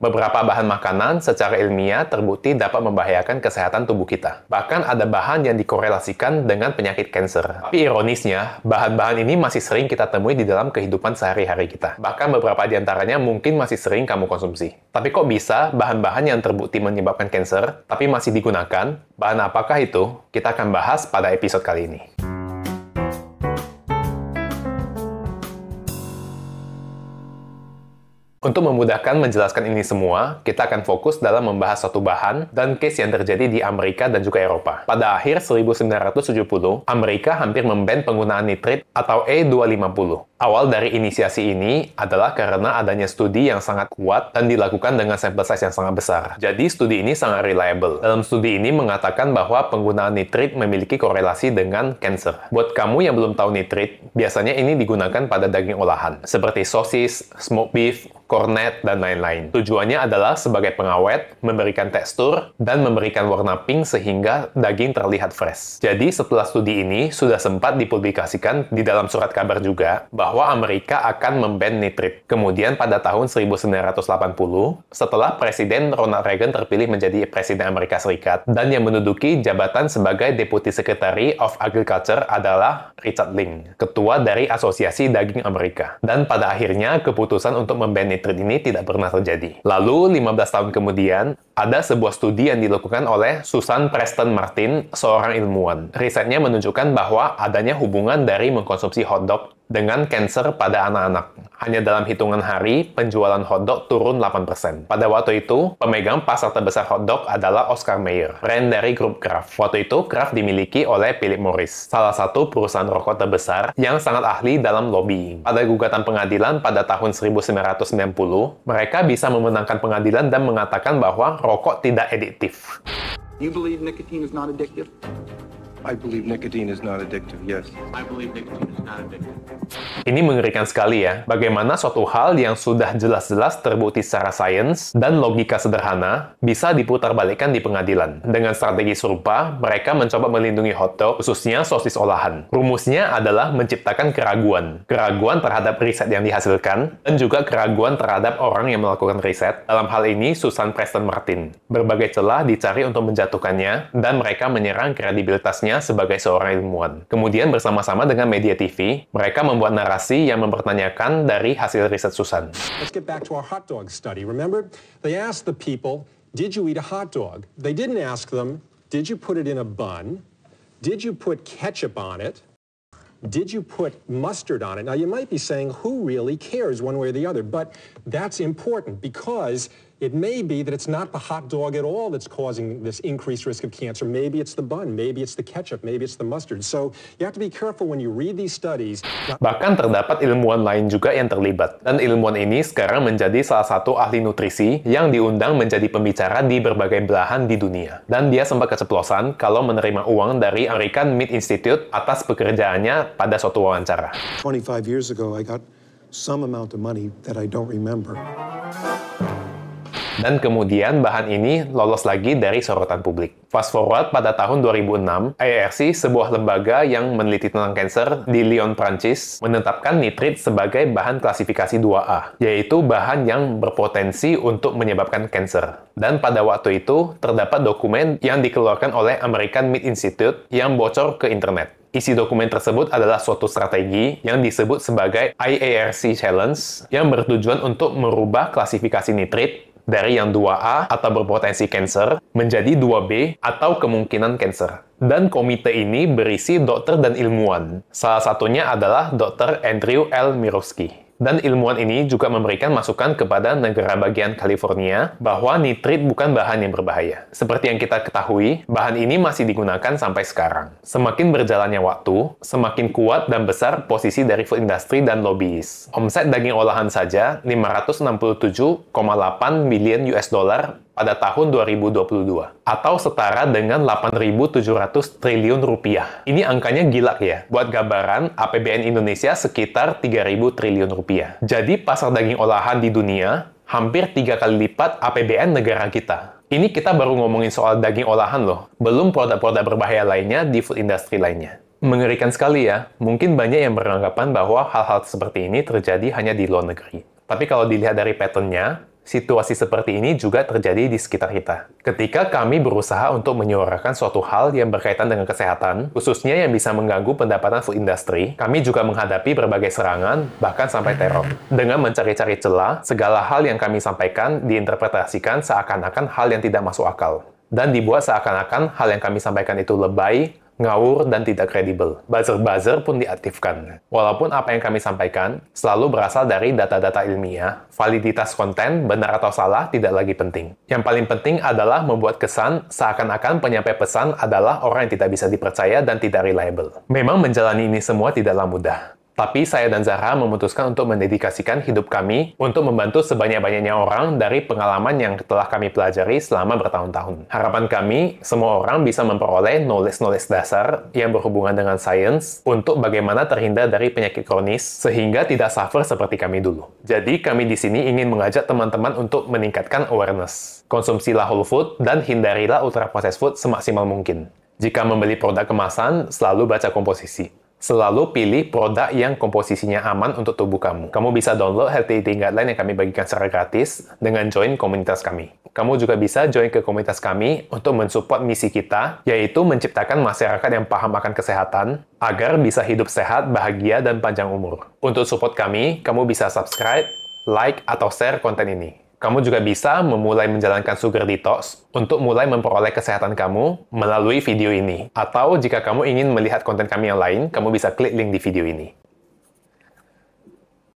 Beberapa bahan makanan secara ilmiah terbukti dapat membahayakan kesehatan tubuh kita. Bahkan ada bahan yang dikorelasikan dengan penyakit kanker. Tapi ironisnya, bahan-bahan ini masih sering kita temui di dalam kehidupan sehari-hari kita. Bahkan beberapa di antaranya mungkin masih sering kamu konsumsi. Tapi kok bisa bahan-bahan yang terbukti menyebabkan kanker tapi masih digunakan? Bahan apakah itu? Kita akan bahas pada episode kali ini. Untuk memudahkan menjelaskan ini semua, kita akan fokus dalam membahas satu bahan dan case yang terjadi di Amerika dan juga Eropa. Pada akhir 1970, Amerika hampir memban penggunaan nitrit atau E250. Awal dari inisiasi ini adalah karena adanya studi yang sangat kuat dan dilakukan dengan sampel size yang sangat besar. Jadi studi ini sangat reliable. Dalam studi ini mengatakan bahwa penggunaan nitrit memiliki korelasi dengan cancer. Buat kamu yang belum tahu nitrit, biasanya ini digunakan pada daging olahan, seperti sosis, smoked beef, kornet, dan lain-lain. Tujuannya adalah sebagai pengawet, memberikan tekstur, dan memberikan warna pink sehingga daging terlihat fresh. Jadi setelah studi ini sudah sempat dipublikasikan di dalam surat kabar juga bahwa Amerika akan memban nitrit. Kemudian pada tahun 1980, setelah Presiden Ronald Reagan terpilih menjadi Presiden Amerika Serikat dan yang menduduki jabatan sebagai Deputi Secretary of Agriculture adalah Richard Ling, ketua dari Asosiasi Daging Amerika. Dan pada akhirnya keputusan untuk memban metode ini tidak pernah terjadi. Lalu, 15 tahun kemudian, ada sebuah studi yang dilakukan oleh Susan Preston Martin, seorang ilmuwan. Risetnya menunjukkan bahwa adanya hubungan dari mengkonsumsi hotdog dengan cancer pada anak-anak. Hanya dalam hitungan hari, penjualan hotdog turun 8%. Pada waktu itu, pemegang pasar terbesar hotdog adalah Oscar Mayer, brand dari grup Kraft. Waktu itu, Kraft dimiliki oleh Philip Morris, salah satu perusahaan rokok terbesar yang sangat ahli dalam lobbying. Pada gugatan pengadilan pada tahun 1990, mereka bisa memenangkan pengadilan dan mengatakan bahwa rokok tidak adiktif. I believe nicotine is not addictive, yes. I believe nicotine is not addictive. Ini mengerikan sekali ya, bagaimana suatu hal yang sudah jelas-jelas terbukti secara sains dan logika sederhana bisa diputarbalikkan di pengadilan. Dengan strategi serupa, mereka mencoba melindungi hotdog, khususnya sosis olahan. Rumusnya adalah menciptakan keraguan. Keraguan terhadap riset yang dihasilkan, dan juga keraguan terhadap orang yang melakukan riset. Dalam hal ini, Susan Preston Martin. Berbagai celah dicari untuk menjatuhkannya, dan mereka menyerang kredibilitasnya sebagai seorang ilmuwan. Kemudian bersama-sama dengan media TV, mereka membuat narasi yang mempertanyakan dari hasil riset Susan. Let's get back to our hot dog study. Remember, they asked the people, did you eat a hot dog? They didn't ask them, did you put it in a bun? Did you put ketchup on it? Did you put mustard on it? Now, you might be saying, who really cares one way or the other? But that's important because It may be that it's not the hot dog at all that's causing this increased risk of cancer. Maybe it's the bun, maybe it's the ketchup, maybe it's the mustard. So you have to be careful when you read these studies. Bahkan terdapat ilmuwan lain juga yang terlibat. Dan ilmuwan ini sekarang menjadi salah satu ahli nutrisi yang diundang menjadi pembicara di berbagai belahan di dunia. Dan dia sempat keceplosan kalau menerima uang dari American Meat Institute atas pekerjaannya pada suatu wawancara. 25 years ago I got some amount of money that I don't remember. Dan kemudian bahan ini lolos lagi dari sorotan publik. Fast forward pada tahun 2006, IARC, sebuah lembaga yang meneliti tentang kanker di Lyon, Prancis, menetapkan nitrit sebagai bahan klasifikasi 2A, yaitu bahan yang berpotensi untuk menyebabkan kanker. Dan pada waktu itu, terdapat dokumen yang dikeluarkan oleh American Meat Institute yang bocor ke internet. Isi dokumen tersebut adalah suatu strategi yang disebut sebagai IARC Challenge yang bertujuan untuk merubah klasifikasi nitrit dari yang 2A atau berpotensi kanker menjadi 2B atau kemungkinan kanker. Dan komite ini berisi dokter dan ilmuwan. Salah satunya adalah Dr. Andrew L. Mirowski. Dan ilmuwan ini juga memberikan masukan kepada negara bagian California bahwa nitrit bukan bahan yang berbahaya. Seperti yang kita ketahui, bahan ini masih digunakan sampai sekarang. Semakin berjalannya waktu, semakin kuat dan besar posisi dari food industry dan lobbies. Omset daging olahan saja 567,8 miliar US dollar pada tahun 2022 atau setara dengan 8.700 triliun rupiah. Ini angkanya gila ya. Buat gambaran, APBN Indonesia sekitar 3.000 triliun rupiah. Jadi pasar daging olahan di dunia hampir tiga kali lipat APBN negara kita. Ini kita baru ngomongin soal daging olahan loh, belum produk-produk berbahaya lainnya di food industry lainnya. Mengerikan sekali ya, mungkin banyak yang beranggapan bahwa hal-hal seperti ini terjadi hanya di luar negeri. Tapi kalau dilihat dari patternnya, Situasi seperti ini juga terjadi di sekitar kita. Ketika kami berusaha untuk menyuarakan suatu hal yang berkaitan dengan kesehatan, khususnya yang bisa mengganggu pendapatan food industry, kami juga menghadapi berbagai serangan, bahkan sampai teror. Dengan mencari-cari celah, segala hal yang kami sampaikan diinterpretasikan seakan-akan hal yang tidak masuk akal. Dan dibuat seakan-akan hal yang kami sampaikan itu lebay, ngawur, dan tidak kredibel. Buzzer-buzzer pun diaktifkan. Walaupun apa yang kami sampaikan selalu berasal dari data-data ilmiah, validitas konten, benar atau salah, tidak lagi penting. Yang paling penting adalah membuat kesan seakan-akan penyampai pesan adalah orang yang tidak bisa dipercaya dan tidak reliable. Memang menjalani ini semua tidaklah mudah. Tapi saya dan Zara memutuskan untuk mendedikasikan hidup kami untuk membantu sebanyak-banyaknya orang dari pengalaman yang telah kami pelajari selama bertahun-tahun. Harapan kami, semua orang bisa memperoleh knowledge-knowledge dasar yang berhubungan dengan sains untuk bagaimana terhindar dari penyakit kronis sehingga tidak suffer seperti kami dulu. Jadi kami di sini ingin mengajak teman-teman untuk meningkatkan awareness. Konsumsilah whole food dan hindarilah ultra processed food semaksimal mungkin. Jika membeli produk kemasan, selalu baca komposisi. Selalu pilih produk yang komposisinya aman untuk tubuh kamu. Kamu bisa download Healthy Eating Guideline yang kami bagikan secara gratis dengan join komunitas kami. Kamu juga bisa join ke komunitas kami untuk mensupport misi kita, yaitu menciptakan masyarakat yang paham akan kesehatan, agar bisa hidup sehat, bahagia, dan panjang umur. Untuk support kami, kamu bisa subscribe, like, atau share konten ini. Kamu juga bisa memulai menjalankan sugar detox untuk mulai memperoleh kesehatan kamu melalui video ini. Atau jika kamu ingin melihat konten kami yang lain, kamu bisa klik link di video ini.